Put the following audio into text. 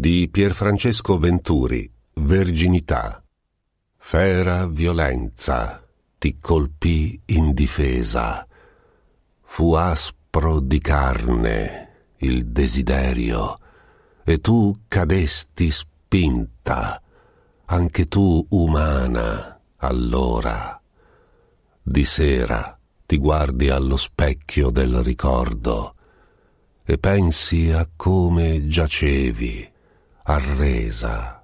di Pierfrancesco Venturi, Verginità. Fera violenza ti colpì indifesa. Fu aspro di carne il desiderio, e tu cadesti spinta, anche tu umana allora. Di sera ti guardi allo specchio del ricordo e pensi a come giacevi arresa.